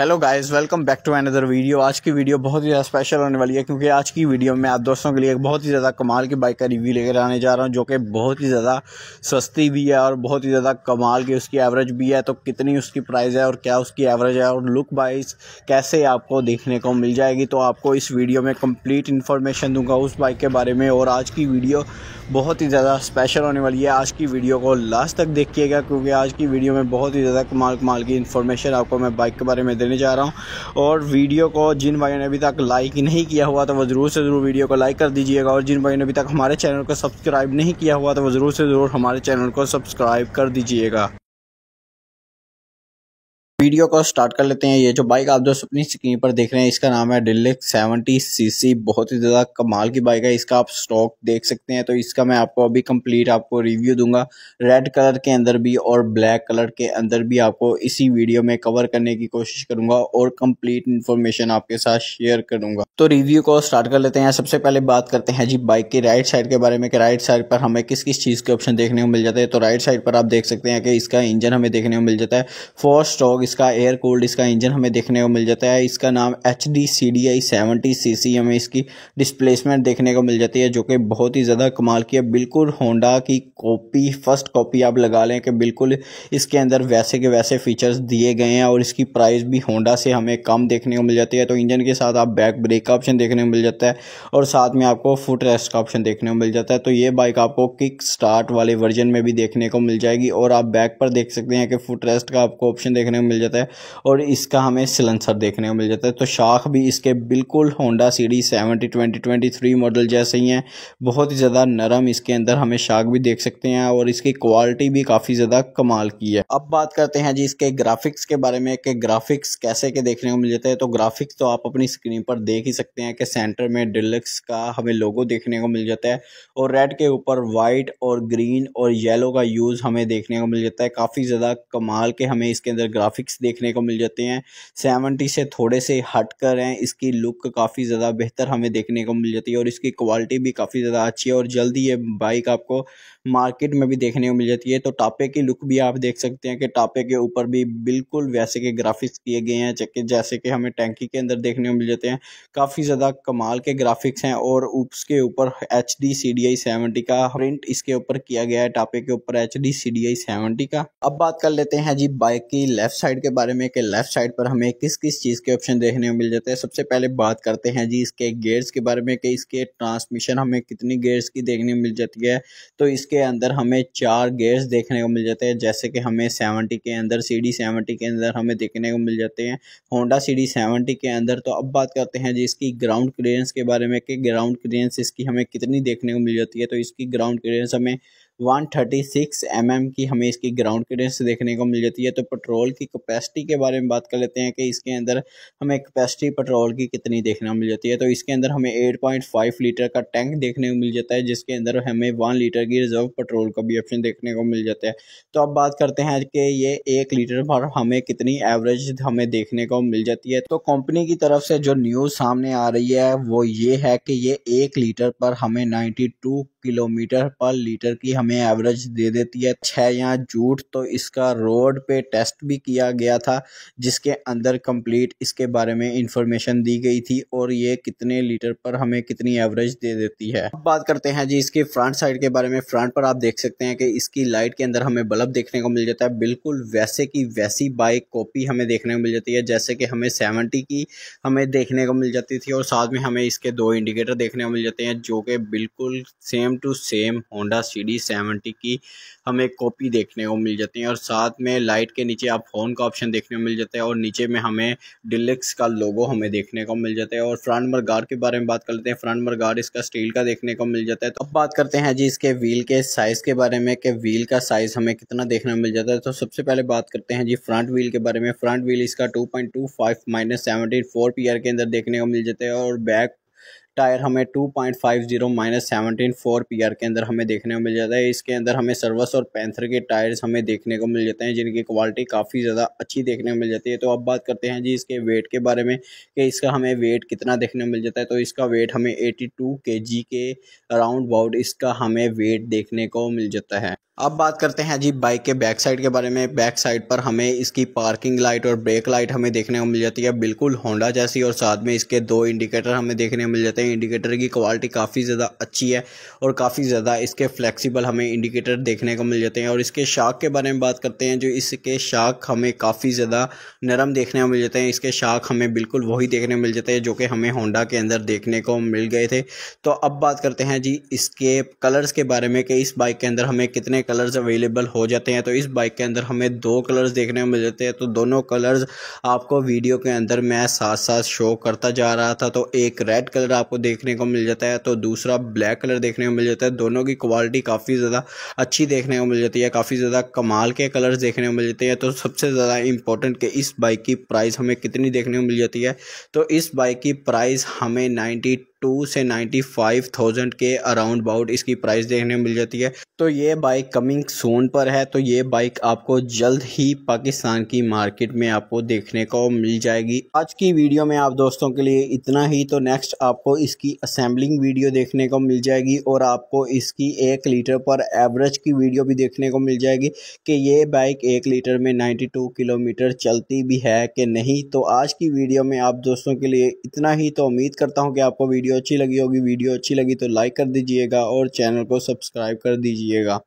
hello guys welcome back to another video आज की video बहुत ही ज़्यादा स्पेशल होने वाली है क्योंकि आज की वीडियो में आप दोस्तों के लिए एक बहुत ही ज़्यादा कमाल की बाइक का रिव्यू लेकर आने जा रहा हूं जो कि बहुत ही ज़्यादा सस्ती भी है और बहुत ही ज़्यादा कमाल की उसकी एवरेज भी है तो कितनी उसकी प्राइस है और क्या उसकी एवरेज है और लुक वाइज कैसे आपको देखने को मिल जाएगी तो आपको इस वीडियो में कम्प्लीट इन्फॉर्मेशन दूंगा उस बाइक के बारे में और आज की वीडियो बहुत ही ज़्यादा स्पेशल होने वाली है आज की वीडियो को लास्ट तक देखिएगा क्योंकि आज की वीडियो में बहुत ही ज़्यादा कमाल कमाल की इन्फॉर्मेशन आपको मैं बाइक के बारे में देने जा रहा हूँ और वीडियो को जिन भाइयों ने अभी तक लाइक नहीं किया हुआ तो वो ज़रूर से ज़रूर वीडियो को लाइक कर दीजिएगा और जिन भाइयों ने अभी तक हमारे चैनल को सब्सक्राइब नहीं किया हुआ तो वो ज़रूर से ज़रूर हमारे चैनल को सब्सक्राइब कर दीजिएगा वीडियो को स्टार्ट कर लेते हैं ये जो बाइक आप जो अपनी स्क्रीन पर देख रहे हैं इसका नाम है डिलिक सेवेंटी सीसी बहुत ही ज़्यादा कमाल की बाइक है इसका आप स्टॉक देख सकते हैं तो इसका मैं आपको अभी कंप्लीट आपको रिव्यू दूंगा रेड कलर के अंदर भी और ब्लैक कलर के अंदर भी आपको इसी वीडियो में कवर करने की कोशिश करूंगा और कम्प्लीट इन्फॉर्मेशन आपके साथ शेयर करूंगा तो रिव्यू को स्टार्ट कर लेते हैं सबसे पहले बात करते हैं जी बाइक के राइट साइड के बारे में कि राइट साइड पर हमें किस किस चीज़ के ऑप्शन देखने को मिल जाते हैं तो राइट साइड पर आप देख सकते हैं कि इसका इंजन हमें देखने को मिल जाता है फोर स्टॉक इसका एयर कोल्ड इसका इंजन हमें देखने को मिल जाता है इसका नाम H D C D I seventy C C हमें इसकी डिस्प्लेसमेंट देखने को मिल जाती है जो कि बहुत ही ज़्यादा कमाल की है बिल्कुल होंडा की कॉपी फर्स्ट कॉपी आप लगा लें कि बिल्कुल इसके अंदर वैसे के वैसे फ़ीचर्स दिए गए हैं और इसकी प्राइस भी होंडा से हमें कम देखने को मिल जाती है तो इंजन के साथ आप बैक ब्रेक का ऑप्शन देखने को मिल जाता है और साथ में आपको फुट रेस्ट का ऑप्शन देखने को मिल जाता है तो ये बाइक आपको किक स्टार्ट वाले वर्जन में भी देखने को मिल जाएगी और आप बैक पर देख सकते हैं कि फुट रेस्ट का आपको ऑप्शन देखने को मिल जाता है और इसका हमें सिलेंसर देखने को मिल जाता है तो शाख भी इसके बिल्कुल Honda C D seventy twenty twenty three model जैसे ही हैं बहुत ही ज़्यादा नरम इसके अंदर हमें शाख भी देख सकते हैं और इसकी क्वालिटी भी काफ़ी ज़्यादा कमाल की है अब बात करते हैं जी इसके ग्राफिक्स के बारे में कि ग्राफिक्स कैसे के देखने को मिल जाते हैं तो ग्राफिक्स तो आप अपनी स्क्रीन पर देख ही सकते हैं कि सेंटर में डिलक्स का हमें लोगो देखने को मिल जाता है और रेड के ऊपर वाइट और ग्रीन और येलो का यूज़ हमें देखने को मिल जाता है काफ़ी ज़्यादा कमाल के हमें इसके अंदर ग्राफिक्स लुक्स देखने को मिल जाते हैं सेवनटी से थोड़े से हट कर हैं इसकी लुक काफ़ी ज़्यादा बेहतर हमें देखने को मिल जाती है और इसकी क्वालिटी भी काफ़ी ज़्यादा अच्छी है और जल्दी ये बाइक आपको मार्केट में भी देखने को मिल जाती है तो टापे की लुक भी आप देख सकते हैं कि टापे के ऊपर भी बिल्कुल वैसे के ग्राफिक्स किए गए हैं जैसे कि हमें टैंकी के अंदर देखने को मिल जाते हैं काफ़ी ज़्यादा कमाल के ग्राफिक्स हैं और उसके ऊपर H D C D I seventy का प्रिंट इसके ऊपर किया गया है टापे के ऊपर H D C D I seventy का अब बात कर लेते हैं जी बाइक की लेफ्ट साइड के बारे में कि लेफ्ट साइड पर हमें किस किस चीज़ के ऑप्शन देखने को मिल जाते हैं सबसे पहले बात करते हैं जी इसके गेयर्स के बारे में कि इसके ट्रांसमिशन हमें कितनी गेयर्स की देखने को मिल जाती है तो इसके के अंदर हमें चार गेयर्स देखने को मिल जाते हैं जैसे कि हमें सेवनटी के अंदर सी डी सेवनटी के अंदर हमें देखने को मिल जाते हैं होंडा सी डी सेवेंटी के अंदर तो अब बात करते हैं जी इसकी ग्राउंड क्लियरेंस के बारे में कि ग्राउंड क्लियरेंस इसकी हमें कितनी देखने को मिल जाती है तो इसकी ग्राउंड क्लियरेंस हमें 136 mm की हमें इसकी ग्राउंड क्लियरेंस देखने को मिल जाती है तो पेट्रोल की कैपेसिटी के बारे में बात कर लेते हैं कि इसके अंदर हमें कैपेसिटी पेट्रोल की कितनी देखने को मिल जाती है तो इसके अंदर हमें 8.5 लीटर का टैंक देखने को मिल जाता है जिसके अंदर हमें वन लीटर की रिजर्व पेट्रोल का भी ऑप्शन देखने को मिल जाता है तो अब बात करते हैं कि ये एक लीटर पर हमें कितनी एवरेज हमें देखने को मिल जाती है तो कंपनी की तरफ से जो न्यूज़ सामने आ रही है वो ये है कि ये एक लीटर पर हमें टू किलोमीटर पर लीटर की हम हमें एवरेज दे देती है छः यहाँ झूठ तो इसका रोड पे टेस्ट भी किया गया था जिसके अंदर कंप्लीट इसके बारे में इंफॉर्मेशन दी गई थी और ये कितने लीटर पर हमें कितनी एवरेज दे देती है अब बात करते हैं जी इसके फ्रंट साइड के बारे में फ्रंट पर आप देख सकते हैं कि इसकी लाइट के अंदर हमें बल्ब देखने को मिल जाता है बिल्कुल वैसे की वैसी बाइक कॉपी हमें देखने को मिल जाती है जैसे कि हमें सेवनटी की हमें देखने को मिल जाती थी और साथ में हमें इसके दो इंडिकेटर देखने को मिल जाते हैं जो कि बिल्कुल same to same Honda C D seventy की हमें कॉपी देखने को मिल जाती है और साथ में लाइट के नीचे आप फ़ोन का ऑप्शन देखने को मिल जाता है और नीचे में हमें डिलेक्स का लोगो हमें देखने को मिल जाता है और फ्रंट मरगार के बारे में बात कर लेते हैं फ्रंट मरगार इसका स्टील का देखने को मिल जाता है तो अब बात करते हैं जी इसके व्हील के साइज़ के बारे में कि व्हील का साइज़ हमें कितना देखने को मिल जाता है तो सबसे पहले बात करते हैं जी फ्रंट व्हील के बारे में फ्रंट व्हील इसका two point two five minus seventeen four P R के अंदर देखने को मिल जाता है और बैक टायर हमें 2.50 माइनस सेवनटीन फोर पी के अंदर हमें देखने को मिल जाता है इसके अंदर हमें सर्वस और पैंथर के टायर्स हमें देखने को मिल जाते हैं जिनकी क्वालिटी काफ़ी ज़्यादा अच्छी देखने को मिल जाती है तो अब बात करते हैं जी इसके वेट के बारे में कि इसका हमें वेट कितना देखने को मिल जाता है तो इसका वेट हमें एटी टू के जी के अराउंड अबाउट इसका हमें वेट देखने को मिल जाता है अब बात करते हैं जी बाइक के बैक साइड के बारे में बैक साइड पर हमें इसकी पार्किंग लाइट और ब्रेक लाइट हमें देखने को मिल जाती है बिल्कुल होंडा जैसी और साथ में इसके दो इंडिकेटर हमें देखने को मिल जाते हैं इंडिकेटर की क्वालिटी काफ़ी ज़्यादा अच्छी है और काफ़ी ज़्यादा इसके फ्लेक्सिबल हमें इंडिकेटर देखने को मिल जाते हैं और इसके शाख के बारे में बात करते हैं जो इसके शाख हमें काफ़ी ज़्यादा नरम देखने को मिल जाते हैं इसके शाख हमें बिल्कुल वही देखने को मिल जाते हैं जो कि हमें होंडा के अंदर देखने को मिल गए थे तो अब बात करते हैं जी इसके कलर्स के बारे में कि इस बाइक के अंदर हमें कितने कलर्स अवेलेबल हो जाते हैं तो इस बाइक के अंदर हमें दो कलर्स देखने को मिल जाते हैं तो दोनों कलर्स आपको वीडियो के अंदर मैं साथ साथ शो करता जा रहा था तो एक रेड कलर आपको देखने को मिल जाता है तो दूसरा ब्लैक कलर देखने को मिल जाता है दोनों की क्वालिटी काफ़ी ज़्यादा अच्छी देखने को मिल जाती है काफ़ी ज़्यादा कमाल के कलर्स देखने को मिल जाते हैं तो सबसे ज़्यादा इंपॉर्टेंट कि इस बाइक की प्राइस हमें कितनी देखने को मिल जाती है तो इस बाइक की प्राइस हमें नाइन्टी टू से नाइन्टी फाइव थाउजेंड के अराउंड अबाउट इसकी प्राइस देखने मिल जाती है तो ये बाइक कमिंग सोन पर है तो ये बाइक आपको जल्द ही पाकिस्तान की मार्केट में आपको देखने को मिल जाएगी आज की वीडियो में आप दोस्तों के लिए इतना ही तो नेक्स्ट आपको इसकी असेंबलिंग वीडियो देखने को मिल जाएगी और आपको इसकी एक लीटर पर एवरेज की वीडियो भी देखने को मिल जाएगी कि ये बाइक एक लीटर में टू किलोमीटर चलती भी है कि नहीं तो आज की वीडियो में आप दोस्तों के लिए इतना ही तो उम्मीद करता हूँ कि आपको वीडियो वीडियो अच्छी लगी होगी वीडियो अच्छी लगी तो लाइक कर दीजिएगा और चैनल को सब्सक्राइब कर दीजिएगा